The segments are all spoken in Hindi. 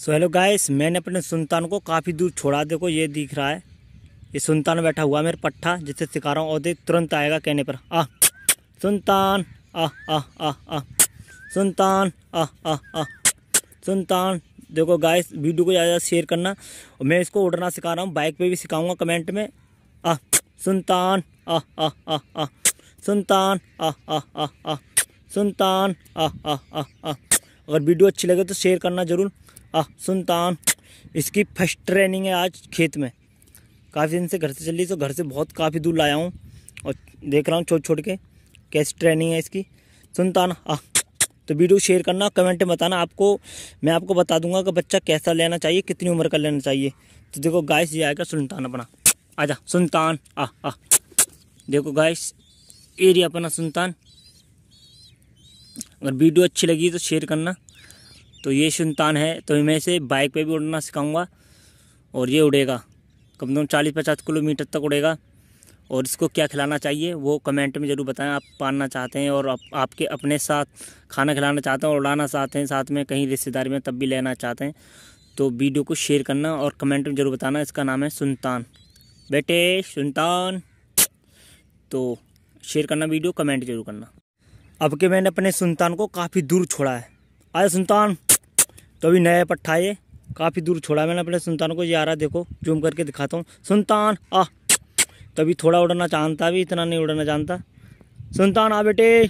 सो हेलो गाइस मैंने अपने सुल्तान को काफ़ी दूर छोड़ा देखो ये दिख रहा है ये सुल्तान बैठा हुआ मेरे पट्ठा जिससे सिखा रहा हूँ और देख तुरंत आएगा कहने पर आ सुल्तान आ आ आ आ सुल्तान आ आ आ सुल्तान देखो गाइस वीडियो को ज़्यादा शेयर करना और मैं इसको उड़ना सिखा रहा हूँ बाइक पे भी सिखाऊंगा कमेंट में आ सुल्तान आ आ आ आ सुल्तान आ आ आ आ सुल्तान आ आ आ आ अगर वीडियो अच्छी लगे तो शेयर करना ज़रूर आ सुल्तान इसकी फर्स्ट ट्रेनिंग है आज खेत में काफ़ी दिन से घर से चली तो घर से बहुत काफ़ी दूर लाया हूँ और देख रहा हूँ छोड़ छोड़ के कैसी ट्रेनिंग है इसकी सुनतान आ तो वीडियो शेयर करना कमेंट में बताना आपको मैं आपको बता दूंगा कि बच्चा कैसा लेना चाहिए कितनी उम्र का लेना चाहिए तो देखो गाइस ये आएगा सुल्तान अपना आजा सुल्तान आ आ देखो गाइस एरिया अपना सुल्तान अगर वीडियो अच्छी लगी तो शेयर करना तो ये सुनतान है तो मैं इसे बाइक पे भी उड़ना सिखाऊंगा और ये उड़ेगा कम से कम चालीस पचास किलोमीटर तक उड़ेगा और इसको क्या खिलाना चाहिए वो कमेंट में ज़रूर बताएं आप पालना चाहते हैं और आप, आपके अपने साथ खाना खिलाना चाहते हैं और उड़ाना चाहते हैं साथ में कहीं रिश्तेदारी में तब भी लेना चाहते हैं तो वीडियो को शेयर करना और कमेंट में ज़रूर बताना इसका नाम है सुल्तान बेटे सुल्तान तो शेयर करना वीडियो कमेंट जरूर करना अब के मैंने अपने सुल्तान को काफ़ी दूर छोड़ा है आए सुल्तान तो अभी नया पट्ठा ये काफ़ी दूर छोड़ा मैंने अपने सुल्तान को ये आ रहा देखो जूम करके दिखाता हूँ सुल्तान आ तभी थोड़ा उड़ना जानता अभी इतना नहीं उड़ना जानता सुल्तान आ बेटे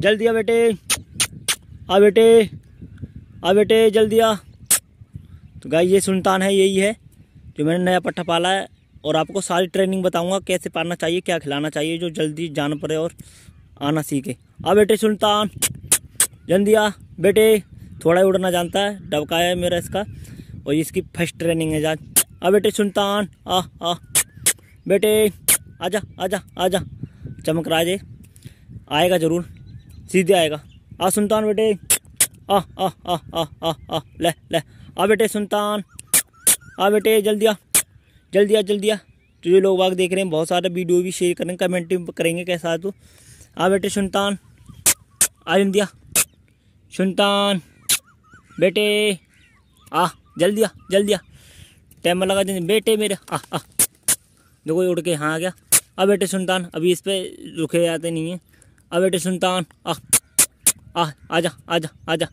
जल्दी आ बेटे आ बेटे आ बेटे जल्दी आ तो गाय ये सुल्तान है यही है जो मैंने नया पट्ठा पाला है और आपको सारी ट्रेनिंग बताऊंगा कैसे पालना चाहिए क्या खिलाना चाहिए जो जल्दी जान पड़े और आना सीखे आ बेटे सुल्तान जन दिया बेटे थोड़ा ही उड़ना जानता है डबका है मेरा इसका और इसकी फर्स्ट ट्रेनिंग है जान आ बेटे सुल्तान आ आ बेटे आजा आजा आजा चमक राजे आएगा ज़रूर सीधे आएगा आ सुल्तान बेटे आ आ आ आ आ ले ले आ बेटे सुल्तान आ बेटे जल्दी आ जल्दी आ जल्दी आ तो जो लोग बाग देख रहे हैं बहुत सारे वीडियो भी शेयर करेंगे कमेंट करेंगे कैसा है तो आ बेटे सुनतान आ दिया सुनतान बेटे आ जल्दी आ जल्दी आ टाइम लगा दें बेटे मेरे आ आ देखो उड़ के हाँ आ गया आ बेटे सुनतान अभी इस पर रुके जाते नहीं है आ बेटे सुनतान आ आ जा आ जा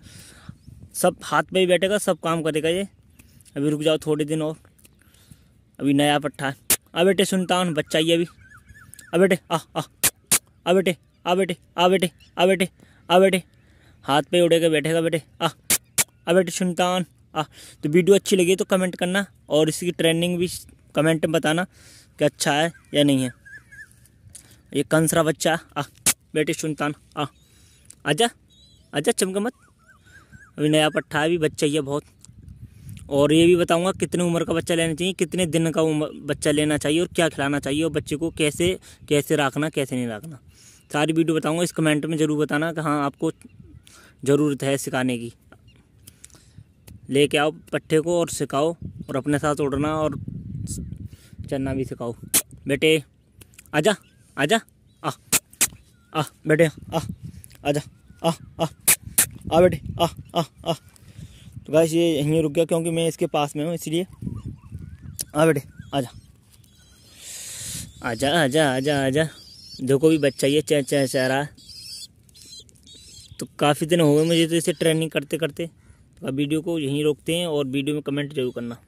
सब हाथ पे ही बैठेगा सब काम करेगा ये अभी रुक जाओ थोड़े दिन और अभी नया पट्टा है आ बेटे सुनतान बच्चा ही अभी आ बेटे आ आ आ बेटे आ बेटे आ बेटे आ बेटे आ बेटे हाथ पे उड़ेगा बैठेगा बेटे आ आ बेटे सुनतान आ तो वीडियो अच्छी लगी तो कमेंट करना और इसकी ट्रेनिंग भी कमेंट में बताना कि अच्छा है या नहीं है ये कंसरा बच्चा आ बेटे सुनतान आ आजा आजा चमका मत अभी नया पट्ठा है अभी बच्चा ही है बहुत और ये भी बताऊंगा कितने उम्र का बच्चा लेना चाहिए कितने दिन का उम्र बच्चा लेना चाहिए और क्या खिलाना चाहिए और बच्चे को कैसे कैसे रखना कैसे नहीं रखना सारी वीडियो बताऊँगा इस कमेंट में ज़रूर बताना कि हाँ आपको ज़रूरत है सिखाने की लेके आओ पट्ठे को और सिखाओ और अपने साथ उड़ना और चलना भी सिखाओ बेटे आजा आजा आ आ बेटे आ आजा आ आ आ बेटे आ आ आ तो गाइस ये यहीं रुक गया क्योंकि मैं इसके पास में हूँ इसलिए आ बेटे आजा आजा आजा आजा आजा देखो भी बच्चा ये चह चह चह रहा है तो काफ़ी दिन हो गए मुझे तो इसे ट्रेनिंग करते करते तो वीडियो को यहीं रोकते हैं और वीडियो में कमेंट जरूर करना